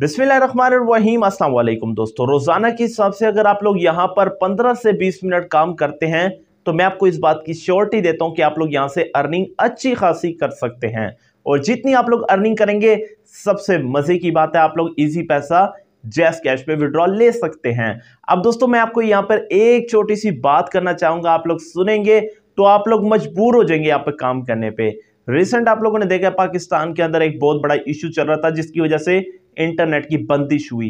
बिस्मिल्लाहिर्रहमानिर्रहीम अस्सलाम वालेकुम दोस्तों रोज़ाना के हिसाब से अगर आप लोग यहाँ पर 15 से 20 मिनट काम करते हैं तो मैं आपको इस बात की श्योरिटी देता हूँ कि आप लोग यहाँ से अर्निंग अच्छी खासी कर सकते हैं और जितनी आप लोग अर्निंग करेंगे सबसे मज़े की बात है आप लोग इजी पैसा जैस कैश पे विड्रॉ ले सकते हैं अब दोस्तों मैं आपको यहाँ पर एक छोटी सी बात करना चाहूँगा आप लोग सुनेंगे तो आप लोग मजबूर हो जाएंगे यहाँ पर काम करने पर रिसेंट आप लोगों ने देखा पाकिस्तान के अंदर एक बहुत बड़ा इशू चल रहा था जिसकी वजह से इंटरनेट की बंदिश हुई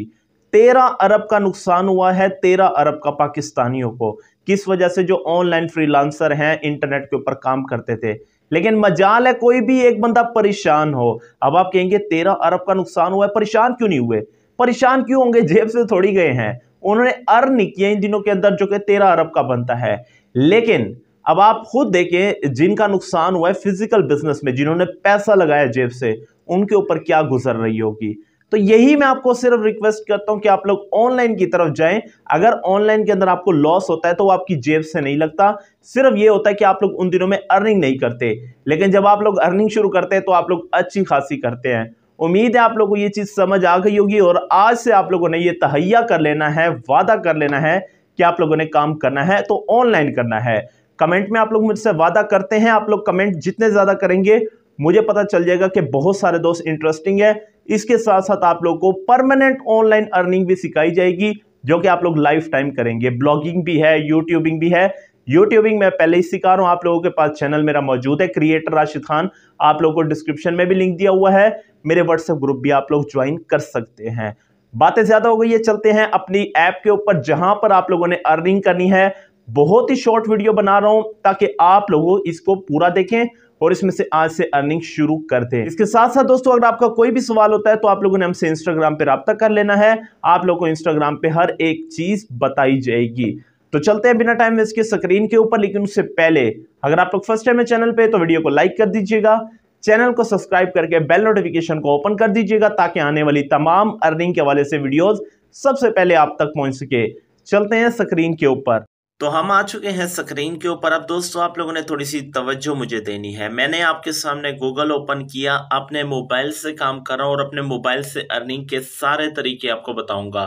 तेरह अरब का नुकसान हुआ है तेरह अरब का पाकिस्तानियों को किस वजह से जो ऑनलाइन फ्रीलांसर हैं इंटरनेट के ऊपर काम करते थे लेकिन मजाल है कोई भी एक बंदा परेशान हो अब आप कहेंगे तेरह अरब का नुकसान हुआ है परेशान क्यों नहीं हुए परेशान क्यों होंगे जेब से थोड़ी गए हैं उन्होंने अर्न किया इन दिनों के अंदर जो कि तेरह अरब का बनता है लेकिन अब आप खुद देखें जिनका नुकसान हुआ है फिजिकल बिजनेस में जिन्होंने पैसा लगाया जेब से उनके ऊपर क्या गुजर रही होगी तो यही मैं आपको सिर्फ रिक्वेस्ट करता हूं कि आप लोग ऑनलाइन की तरफ जाएं अगर ऑनलाइन के अंदर आपको लॉस होता है तो वो आपकी जेब से नहीं लगता सिर्फ ये होता है कि आप लोग उन दिनों में अर्निंग नहीं करते लेकिन जब आप लोग अर्निंग शुरू करते हैं तो आप लोग अच्छी खासी करते हैं उम्मीद है आप लोग को ये चीज़ समझ आ गई होगी और आज से आप लोगों ने ये तहैया कर लेना है वादा कर लेना है कि आप लोगों ने काम करना है तो ऑनलाइन करना है कमेंट में आप लोग मुझसे वादा करते हैं आप लोग कमेंट जितने ज़्यादा करेंगे मुझे पता चल जाएगा कि बहुत सारे दोस्त इंटरेस्टिंग है इसके साथ साथ आप लोग को परमानेंट ऑनलाइन अर्निंग भी सिखाई जाएगी जो कि आप लोग लाइफ टाइम करेंगे ब्लॉगिंग भी है यूट्यूबिंग भी है यूट्यूबिंग मैं पहले ही सिखा रहा हूँ आप लोगों के पास चैनल मेरा मौजूद है क्रिएटर राशिद खान आप लोगों को डिस्क्रिप्शन में भी लिंक दिया हुआ है मेरे व्हाट्सएप ग्रुप भी आप लोग ज्वाइन कर सकते हैं बातें ज्यादा हो गई है चलते हैं अपनी ऐप के ऊपर जहां पर आप लोगों ने अर्निंग करनी है बहुत ही शॉर्ट वीडियो बना रहा हूं ताकि आप लोगों इसको पूरा देखें और इसमें से आज से अर्निंग शुरू करते हैं इसके साथ साथ दोस्तों अगर आपका कोई भी सवाल होता है तो आप लोगों ने हमसे इंस्टाग्राम पे रबता कर लेना है आप लोगों को इंस्टाग्राम पे हर एक चीज बताई जाएगी तो चलते हैं बिना टाइम वेस्ट के स्क्रीन के ऊपर लेकिन उससे पहले अगर आप लोग फर्स्ट टाइम है चैनल पे तो वीडियो को लाइक कर दीजिएगा चैनल को सब्सक्राइब करके बेल नोटिफिकेशन को ओपन कर दीजिएगा ताकि आने वाली तमाम अर्निंग के हवाले से वीडियोस सबसे पहले आप तक पहुंच सके चलते हैं स्क्रीन के ऊपर तो हम आ चुके हैं स्क्रीन के ऊपर अब दोस्तों आप लोगों ने थोड़ी सी तवज्जो मुझे देनी है मैंने आपके सामने गूगल ओपन किया अपने मोबाइल से काम कर रहा हूँ और अपने मोबाइल से अर्निंग के सारे तरीके आपको बताऊंगा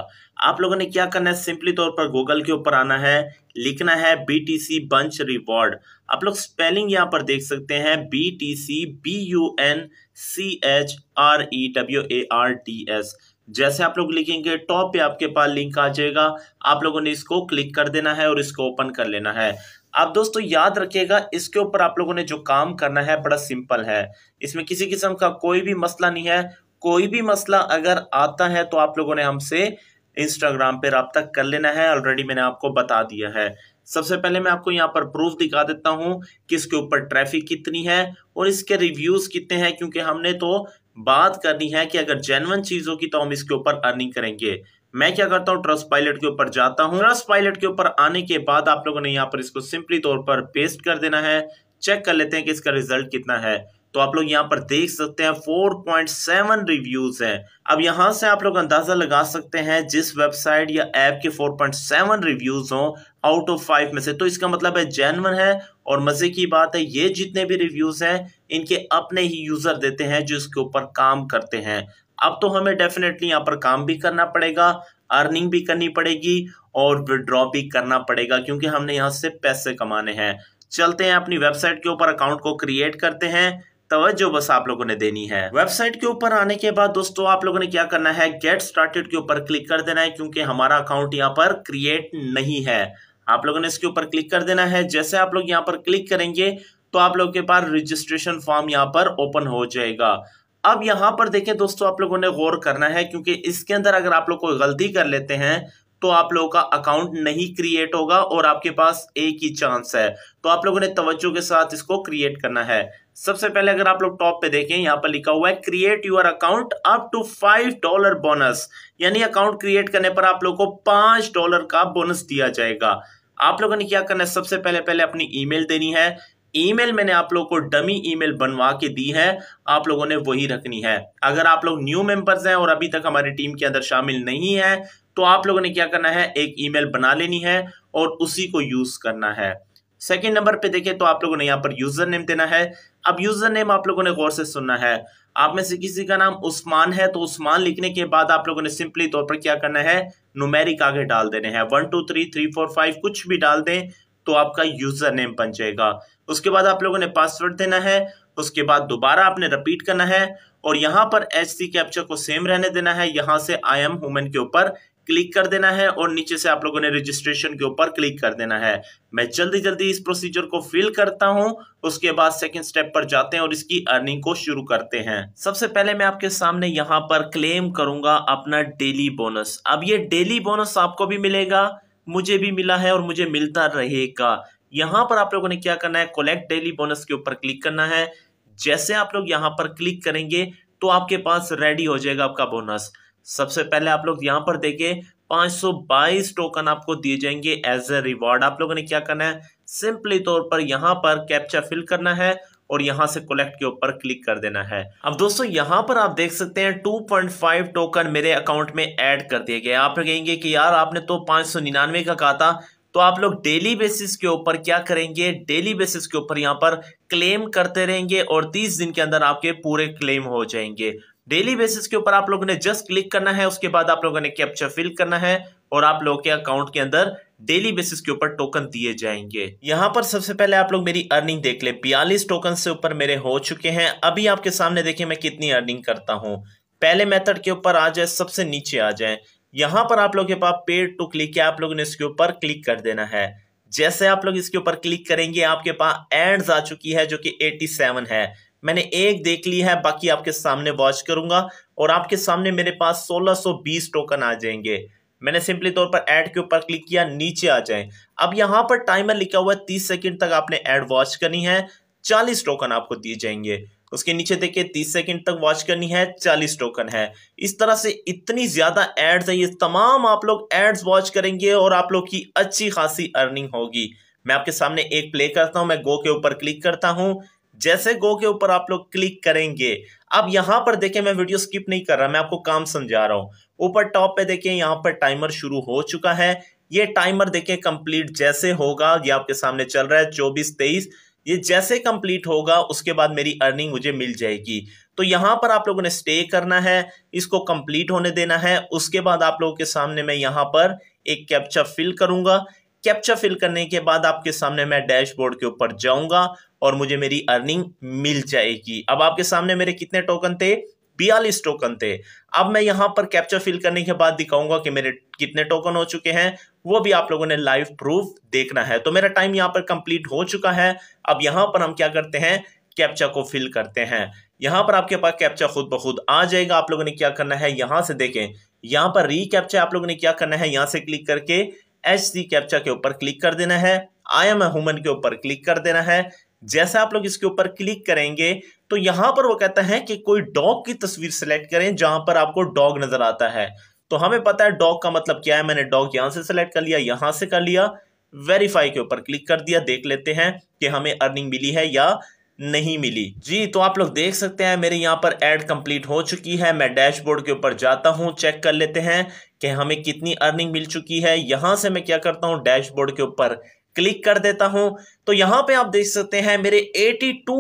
आप लोगों ने क्या करना है सिंपली तौर पर गूगल के ऊपर आना है लिखना है B T C bunch reward आप लोग स्पेलिंग यहाँ पर देख सकते हैं B T C B U N C H R E W A R T S जैसे आप लोग लिखेंगे टॉप पे आपके पास लिंक आ जाएगा आप लोगों ने इसको क्लिक कर देना है और इसको ओपन कर लेना है आप दोस्तों याद रखिएगा इसके ऊपर आप लोगों ने जो काम करना है बड़ा सिंपल है इसमें किसी किस्म का कोई भी मसला नहीं है कोई भी मसला अगर आता है तो आप लोगों ने हमसे इंस्टाग्राम पे रबता कर लेना है ऑलरेडी मैंने आपको बता दिया है सबसे पहले मैं आपको यहाँ पर प्रूफ दिखा देता हूँ कि इसके ऊपर ट्रैफिक कितनी है और इसके रिव्यूज़ कितने हैं क्योंकि हमने तो बात करनी है कि अगर जेनवन चीज़ों की तो हम इसके ऊपर अर्निंग करेंगे मैं क्या करता हूँ ट्रस्ट पायलट के ऊपर जाता हूँ ट्रस्ट पायलट के ऊपर आने के बाद आप लोगों ने यहाँ पर इसको सिंपली तौर पर पेस्ट कर देना है चेक कर लेते हैं कि इसका रिजल्ट कितना है तो आप लोग यहाँ पर देख सकते हैं 4.7 रिव्यूज हैं अब यहाँ से आप लोग अंदाजा लगा सकते हैं जिस वेबसाइट या ऐप के 4.7 रिव्यूज हों आउट ऑफ फाइव में से तो इसका मतलब है जेनवन है और मजे की बात है ये जितने भी रिव्यूज हैं इनके अपने ही यूजर देते हैं जो इसके ऊपर काम करते हैं अब तो हमें डेफिनेटली यहाँ पर काम भी करना पड़ेगा अर्निंग भी करनी पड़ेगी और विड्रॉ भी करना पड़ेगा क्योंकि हमने यहाँ से पैसे कमाने हैं चलते हैं अपनी वेबसाइट के ऊपर अकाउंट को क्रिएट करते हैं तवज्जो बस आप लोगों ने देनी है वेबसाइट के ऊपर आने के बाद दोस्तों आप लोगों ने क्या करना है गेट स्टार्टेड के ऊपर क्लिक कर देना है क्योंकि हमारा अकाउंट यहाँ पर क्रिएट नहीं है आप लोगों ने इसके ऊपर क्लिक कर देना है जैसे आप लोग यहाँ पर क्लिक करेंगे तो आप लोगों के पास रजिस्ट्रेशन फॉर्म यहाँ पर ओपन हो जाएगा अब यहाँ पर देखें दोस्तों आप लोगों ने गौर करना है क्योंकि इसके अंदर अगर आप लोग कोई गलती कर लेते हैं तो आप लोगों का अकाउंट नहीं क्रिएट होगा और आपके पास एक ही चांस है तो आप लोगों ने तवज्जो के साथ इसको क्रिएट करना है सबसे पहले अगर आप लोग टॉप पे देखें यहां पर लिखा हुआ है create your account up to five dollar bonus यानी अकाउंट क्रिएट करने पर आप लोग को पांच डॉलर का बोनस दिया जाएगा आप लोगों ने क्या करना है सबसे पहले पहले अपनी ईमेल देनी है ईमेल मैंने आप लोगों को डमी ईमेल बनवा के दी है आप लोगों ने वही रखनी है अगर आप लोग न्यू मेंबर्स हैं और अभी तक हमारी टीम के अंदर शामिल नहीं है तो आप लोगों ने क्या करना है एक ईमेल बना लेनी है और उसी को यूज करना है सेकेंड नंबर पे देखें तो आप लोगों ने यहाँ पर यूजर नेम देना है अब यूजर नेम आप लोगों ने गौर से सुनना है आप में से किसी का नाम उस्मान है तो उस्मान लिखने के बाद आप लोगों ने सिंपली तौर पर क्या करना है नुमेरिक आगे डाल देने हैं one two three three four five कुछ भी डाल दें तो आपका यूजर नेम बन जाएगा उसके बाद आप लोगों ने पासवर्ड देना है उसके बाद दोबारा आपने रिपीट करना है और यहाँ पर एच सी कैप्चर को सेम रहने देना है यहाँ से आई एम हुमन के ऊपर क्लिक कर देना है और नीचे से आप लोगों ने रजिस्ट्रेशन के ऊपर क्लिक कर देना है मैं जल्दी जल्दी इस प्रोसीजर को फिल करता हूं उसके बाद सेकंड स्टेप पर जाते हैं और इसकी अर्निंग को शुरू करते हैं सबसे पहले मैं आपके सामने यहां पर क्लेम करूंगा अपना डेली बोनस अब ये डेली बोनस आपको भी मिलेगा मुझे भी मिला है और मुझे मिलता रहेगा यहां पर आप लोगों ने क्या करना है कोलेक्ट डेली बोनस के ऊपर क्लिक करना है जैसे आप लोग यहां पर क्लिक करेंगे तो आपके पास रेडी हो जाएगा आपका बोनस सबसे पहले आप लोग यहां पर देखिए 522 टोकन आपको दिए जाएंगे एज ए रिवॉर्ड आप लोगों ने क्या करना है सिंपली तौर पर यहां पर कैप्चा फिल करना है और यहां से कलेक्ट के ऊपर क्लिक कर देना है अब दोस्तों यहां पर आप देख सकते हैं 2.5 टोकन मेरे अकाउंट में ऐड कर दिए गए आप कहेंगे कि यार आपने तो पांच का कहा था तो आप लोग डेली बेसिस के ऊपर क्या करेंगे डेली बेसिस के ऊपर यहां पर क्लेम करते रहेंगे और 30 दिन के अंदर आपके पूरे क्लेम हो जाएंगे डेली बेसिस के ऊपर आप लोगों ने जस्ट क्लिक करना है उसके बाद आप लोगों ने कैप्चर फिल करना है और आप लोगों के अकाउंट के अंदर डेली बेसिस के ऊपर टोकन दिए जाएंगे यहां पर सबसे पहले आप लोग मेरी अर्निंग देख ले बयालीस टोकन से ऊपर मेरे हो चुके हैं अभी आपके सामने देखिए मैं कितनी अर्निंग करता हूँ पहले मेथड के ऊपर आ जाए सबसे नीचे आ जाए यहां पर आप लोग के पास पेड टू क्लिक है आप लोगों ने इसके ऊपर क्लिक कर देना है जैसे आप लोग इसके ऊपर क्लिक करेंगे आपके पास एड्स आ चुकी है जो कि 87 है मैंने एक देख ली है बाकी आपके सामने वॉच करूंगा और आपके सामने मेरे पास 1620 टोकन आ जाएंगे मैंने सिंपली तौर पर ऐड के ऊपर क्लिक किया नीचे आ जाए अब यहाँ पर टाइमर लिखा हुआ है तीस सेकंड तक आपने ऐड वॉच करनी है चालीस टोकन आपको दिए जाएंगे उसके नीचे देखिए तीस सेकंड तक वॉच करनी है चालीस टोकन है इस तरह से इतनी ज्यादा एड्स है ये तमाम आप लोग एड्स वॉच करेंगे और आप लोग की अच्छी खासी अर्निंग होगी मैं आपके सामने एक प्ले करता हूं मैं गो के ऊपर क्लिक करता हूं जैसे गो के ऊपर आप लोग क्लिक करेंगे अब यहाँ पर देखें मैं वीडियो स्किप नहीं कर रहा मैं आपको काम समझा रहा हूँ ऊपर टॉप पे देखें यहाँ पर टाइमर शुरू हो चुका है ये टाइमर देखें कंप्लीट जैसे होगा ये आपके सामने चल रहा है चौबीस तेईस ये जैसे कंप्लीट होगा उसके बाद मेरी अर्निंग मुझे मिल जाएगी तो यहाँ पर आप लोगों ने स्टे करना है इसको कंप्लीट होने देना है उसके बाद आप लोगों के सामने मैं यहाँ पर एक कैप्चा फिल करूंगा कैप्चा फिल करने के बाद आपके सामने मैं डैशबोर्ड के ऊपर जाऊंगा और मुझे मेरी अर्निंग मिल जाएगी अब आपके सामने मेरे कितने टोकन थे बयालीस टोकन थे अब मैं यहाँ पर कैप्चर फिल करने के बाद दिखाऊंगा कि मेरे कितने टोकन हो चुके हैं वो भी आप लोगों ने लाइव प्रूफ देखना है तो मेरा टाइम यहाँ पर कंप्लीट हो चुका है अब यहां पर हम क्या करते हैं कैप्चा को फिल करते हैं यहां पर आपके पास कैप्चा खुद ब खुद आ जाएगा आप लोगों ने क्या करना है यहां से देखें यहां पर री कैप्चा आप लोगों ने क्या करना है यहां से क्लिक करके एच सी कैप्चा के ऊपर क्लिक कर देना है आई एम ह्यूमन के ऊपर क्लिक कर देना है जैसे आप लोग इसके ऊपर क्लिक करेंगे तो यहां पर वो कहता है कि कोई डॉग की तस्वीर सेलेक्ट करें जहां पर आपको डॉग नजर आता है तो हमें पता है डॉग का मतलब क्या है मैंने डॉग यहां से सेलेक्ट कर लिया यहां से कर लिया वेरीफाई के ऊपर क्लिक कर दिया देख लेते हैं कि हमें अर्निंग मिली है या नहीं मिली जी तो आप लोग देख सकते हैं मेरे यहाँ पर एड कंप्लीट हो चुकी है मैं डैशबोर्ड के ऊपर जाता हूँ चेक कर लेते हैं कि हमें कितनी अर्निंग मिल चुकी है यहां से मैं क्या करता हूँ डैशबोर्ड के ऊपर क्लिक कर देता हूं तो यहां पे आप देख सकते हैं मेरे 82 टू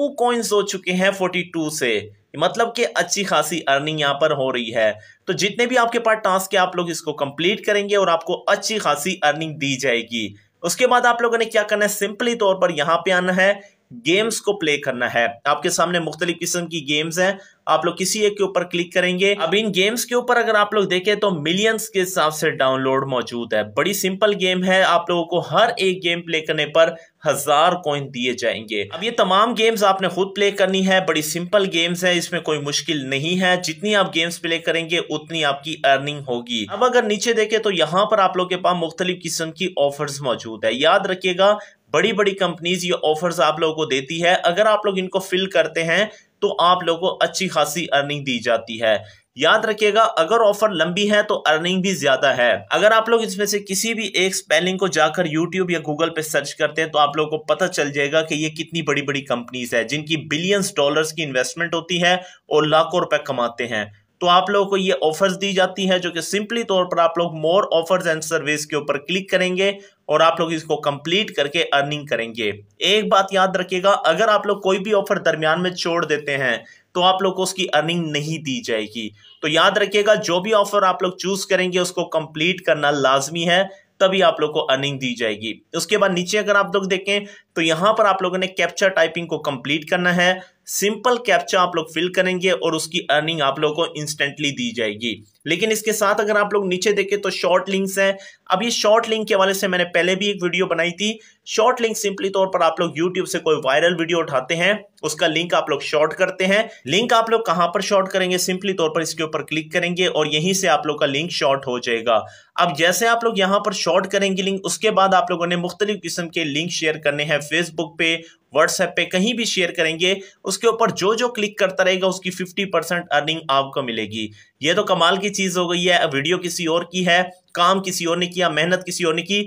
हो चुके हैं 42 से मतलब कि अच्छी खासी अर्निंग यहां पर हो रही है तो जितने भी आपके पास टास्क है आप लोग इसको कंप्लीट करेंगे और आपको अच्छी खासी अर्निंग दी जाएगी उसके बाद आप लोगों ने क्या करना है सिंपली तौर पर यहां पे आना है गेम्स को प्ले करना है आपके सामने मुख्तलि किस्म की गेम्स हैं आप लोग किसी एक के ऊपर क्लिक करेंगे अब इन गेम्स के ऊपर अगर आप लोग देखें तो मिलियंस के हिसाब से डाउनलोड मौजूद है बड़ी सिंपल गेम है आप लोगों को हर एक गेम प्ले करने पर हजार कॉइन दिए जाएंगे अब ये तमाम गेम्स आपने खुद प्ले करनी है बड़ी सिंपल गेम्स है इसमें कोई मुश्किल नहीं है जितनी आप गेम्स प्ले करेंगे उतनी आपकी अर्निंग होगी अब अगर नीचे देखे तो यहाँ पर आप लोग के पास मुख्तलिफ किस्म की ऑफर्स मौजूद है याद रखिएगा बड़ी बड़ी कंपनीज ये ऑफर्स आप लोगों को देती है अगर आप लोग इनको फिल करते हैं तो आप लोगों को अच्छी खासी अर्निंग दी जाती है याद रखिएगा अगर ऑफर लंबी है तो अर्निंग भी ज्यादा है अगर आप लोग इसमें से किसी भी एक स्पेलिंग को जाकर यूट्यूब या गूगल पे सर्च करते हैं तो आप लोगों को पता चल जाएगा कि ये कितनी बड़ी बड़ी कंपनीज है जिनकी बिलियंस डॉलर्स की इन्वेस्टमेंट होती है और लाखों रुपए कमाते हैं तो आप लोगों को ये ऑफर्स दी जाती है जो कि सिंपली तौर पर आप लोग मोर ऑफर्स एंड सर्विस के ऊपर क्लिक करेंगे और आप लोग इसको कंप्लीट करके अर्निंग करेंगे एक बात याद रखिएगा अगर आप लोग कोई भी ऑफर दरमियान में छोड़ देते हैं तो आप लोग को उसकी अर्निंग नहीं दी जाएगी तो याद रखिएगा जो भी ऑफर आप लोग चूज करेंगे उसको कंप्लीट करना लाजमी है तभी आप लोग को अर्निंग दी जाएगी उसके बाद नीचे अगर आप लोग देखें तो यहां पर आप लोगों ने कैप्चर टाइपिंग को कंप्लीट करना है सिंपल कैप्चा आप लोग फिल करेंगे और उसकी अर्निंग आप लोगों को इंस्टेंटली दी जाएगी लेकिन इसके साथ अगर आप लोग नीचे देखें तो शॉर्ट लिंक्स हैं अब ये शॉर्ट लिंक के वाले से मैंने पहले भी एक वीडियो बनाई थी शॉर्ट लिंक सिंपली तौर पर आप लोग यूट्यूब से कोई वायरल वीडियो उठाते हैं उसका लिंक आप लोग शॉर्ट करते हैं लिंक आप लोग कहां पर शॉर्ट करेंगे सिंपली तौर पर इसके ऊपर क्लिक करेंगे और यहीं से आप लोग का लिंक शॉर्ट हो जाएगा अब जैसे आप लोग यहां पर शॉर्ट करेंगे लिंक उसके बाद आप लोगों ने मुख्तलि किस्म के लिंक शेयर करने हैं फेसबुक पे व्हाट्सएप पे कहीं भी शेयर करेंगे उसके ऊपर जो जो क्लिक करता रहेगा उसकी 50 परसेंट अर्निंग आपको मिलेगी ये तो कमाल की की चीज हो गई है वीडियो किसी और की है काम किसी और ने किया मेहनत किसी और ने की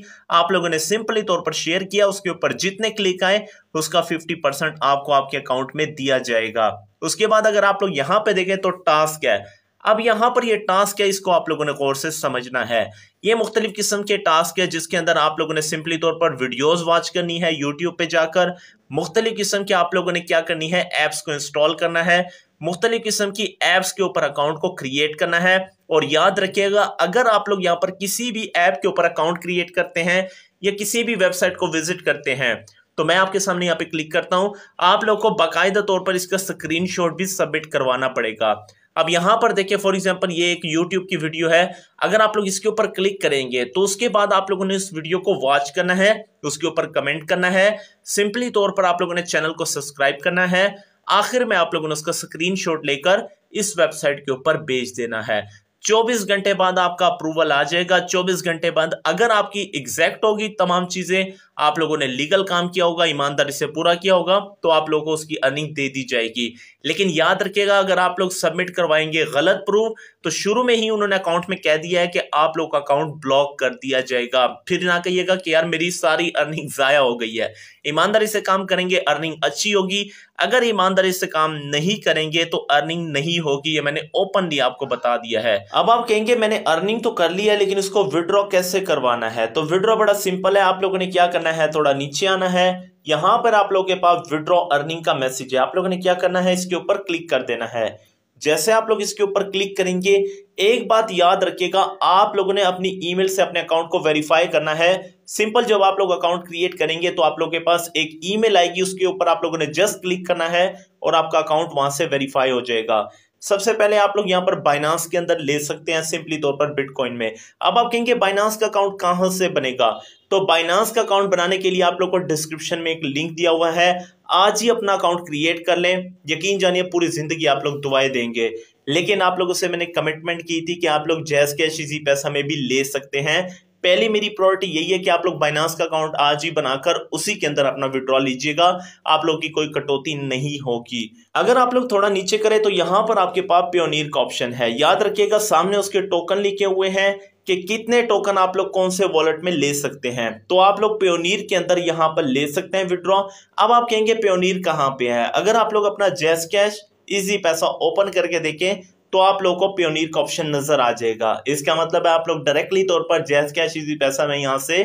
आप लोगों ने सिंपली तौर पर शेयर किया उसके ऊपर जितने क्लिक आए उसका 50 परसेंट आपको आपके अकाउंट में दिया जाएगा उसके बाद अगर आप लोग यहां पे देखें तो टास्क है अब यहां पर ये टास्क है इसको आप लोगों ने गौर से समझना है ये मुख्तलिफ किस्म के टास्क है जिसके अंदर आप लोगों ने सिंपली तौर पर वीडियोस वॉच करनी है यूट्यूब पे जाकर मुख्तलिफ किस्म के आप लोगों ने क्या करनी है एप्स को इंस्टॉल करना है मुख्तलि किस्म की एप्स के ऊपर अकाउंट को क्रिएट करना है और याद रखिएगा अगर आप लोग यहाँ पर किसी भी ऐप के ऊपर अकाउंट क्रिएट करते हैं या किसी भी वेबसाइट को विजिट करते हैं तो मैं आपके सामने यहाँ पे क्लिक करता हूँ आप लोग को बाकायदा तौर पर इसका शॉट भी सबमिट करवाना पड़ेगा अब यहाँ पर देखिए फॉर एग्जांपल ये एक यूट्यूब की वीडियो है अगर आप लोग इसके ऊपर क्लिक करेंगे तो उसके बाद आप लोगों ने इस वीडियो को वॉच करना है उसके ऊपर कमेंट करना है सिंपली तौर पर आप लोगों ने चैनल को सब्सक्राइब करना है आखिर में आप लोगों ने उसका स्क्रीन लेकर इस वेबसाइट के ऊपर भेज देना है 24 घंटे बाद आपका अप्रूवल आ जाएगा 24 घंटे बाद अगर आपकी एग्जैक्ट होगी तमाम चीजें आप लोगों ने लीगल काम किया होगा ईमानदारी से पूरा किया होगा तो आप लोगों को उसकी अर्निंग दे दी जाएगी लेकिन याद रखिएगा अगर आप लोग सबमिट करवाएंगे गलत प्रूफ तो शुरू में ही उन्होंने अकाउंट में कह दिया है कि आप लोग का अकाउंट ब्लॉक कर दिया जाएगा फिर ना कहिएगा कि यार मेरी सारी अर्निंग ज़ाया हो गई है ईमानदारी से काम करेंगे अर्निंग अच्छी होगी अगर ईमानदारी से काम नहीं करेंगे तो अर्निंग नहीं होगी ये मैंने ओपनली आपको बता दिया है अब आप कहेंगे मैंने अर्निंग तो कर लिया लेकिन उसको विड्रॉ कैसे करवाना है तो विड्रॉ बड़ा सिंपल है आप लोगों ने क्या करना है थोड़ा नीचे आना है यहां पर आप लोगों के पास विड्रॉ अर्निंग का मैसेज है आप लोगों ने क्या करना है इसके ऊपर क्लिक कर देना है जैसे आप लोग इसके ऊपर क्लिक करेंगे एक बात याद रखिएगा आप लोगों ने अपनी ईमेल से अपने अकाउंट को वेरीफाई करना है सिंपल जब आप लोग अकाउंट क्रिएट करेंगे तो आप लोगों के पास एक ईमेल आएगी उसके ऊपर आप लोगों ने जस्ट क्लिक करना है और आपका अकाउंट वहां से वेरीफाई हो जाएगा सबसे पहले आप लोग यहां पर बाइनांस के अंदर ले सकते हैं सिंपली तौर पर बिटकॉइन में अब आप कहेंगे बाइनांस का अकाउंट कहां से बनेगा तो बाइनास का अकाउंट बनाने के लिए आप लोग को डिस्क्रिप्शन में एक लिंक दिया हुआ है आज ही अपना अकाउंट क्रिएट कर लें यकीन जानिए पूरी ज़िंदगी आप लोग दुआएं देंगे लेकिन आप लोगों से मैंने कमिटमेंट की थी कि आप लोग जैस कैश इसी पैसा में भी ले सकते हैं पहली मेरी प्रायोरिटी यही है कि आप लोग बाइनास का अकाउंट आज ही बनाकर उसी के अंदर अपना विड्रॉ लीजिएगा आप लोग की कोई कटौती नहीं होगी अगर आप लोग थोड़ा नीचे करें तो यहां पर आपके पास प्योनीर का ऑप्शन है याद रखिएगा सामने उसके टोकन लिखे हुए हैं कि कितने टोकन आप लोग कौन से वॉलेट में ले सकते हैं तो आप लोग प्योनीर के अंदर यहां पर ले सकते हैं विड्रॉ अब आप कहेंगे प्योनीर कहाँ पे है अगर आप लोग अपना जैस कैश इजी पैसा ओपन करके देखें तो आप लोगों को प्योनीर का ऑप्शन नजर आ जाएगा इसका मतलब है आप लोग डायरेक्टली तौर पर जैस कैश इजी पैसा में यहाँ से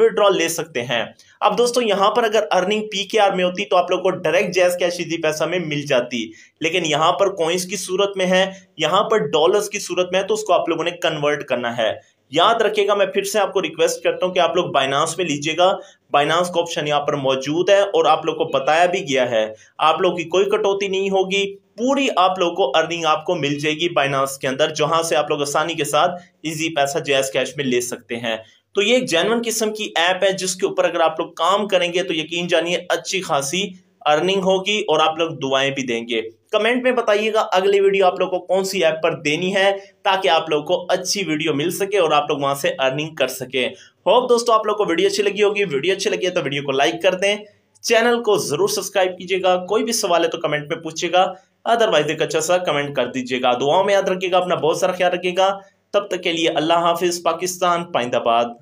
विड्रॉल ले सकते हैं अब दोस्तों यहां पर अगर अर्निंग पी के आर में होती तो आप लोग को डायरेक्ट जैस कैश इजी पैसा में मिल जाती लेकिन यहां पर कॉइन्स की सूरत में है यहां पर डॉलर्स की सूरत में है तो उसको आप लोगों ने कन्वर्ट करना है याद रखिएगा मैं फिर से आपको रिक्वेस्ट करता हूं कि आप लोग बाइनांस में लीजिएगा बाइनांस का ऑप्शन यहां पर मौजूद है और आप लोग को बताया भी गया है आप लोग की कोई कटौती नहीं होगी पूरी आप लोग को अर्निंग आपको मिल जाएगी बाइनास के अंदर जहां से आप लोग आसानी के साथ इजी पैसा जैस कैश में ले सकते हैं तो ये एक जेनवन किस्म की ऐप है जिसके ऊपर अगर आप लोग काम करेंगे तो यकीन जानिए अच्छी खासी अर्निंग होगी और आप लोग दुआएं भी देंगे कमेंट में बताइएगा अगली वीडियो आप लोग को कौन सी ऐप पर देनी है ताकि आप लोग को अच्छी वीडियो मिल सके और आप लोग वहां से अर्निंग कर सके होप दोस्तों आप लोग को वीडियो अच्छी लगी होगी वीडियो अच्छी लगी है तो वीडियो को लाइक कर दें चैनल को जरूर सब्सक्राइब कीजिएगा कोई भी सवाल है तो कमेंट में पूछिएगा अदरवाइज एक अच्छा सा कमेंट कर दीजिएगा दुआओं में याद रखिएगा अपना बहुत सारा ख्याल रखिएगा तब तक के लिए अल्लाह हाफिज़ पाकिस्तान पाइंदाबाद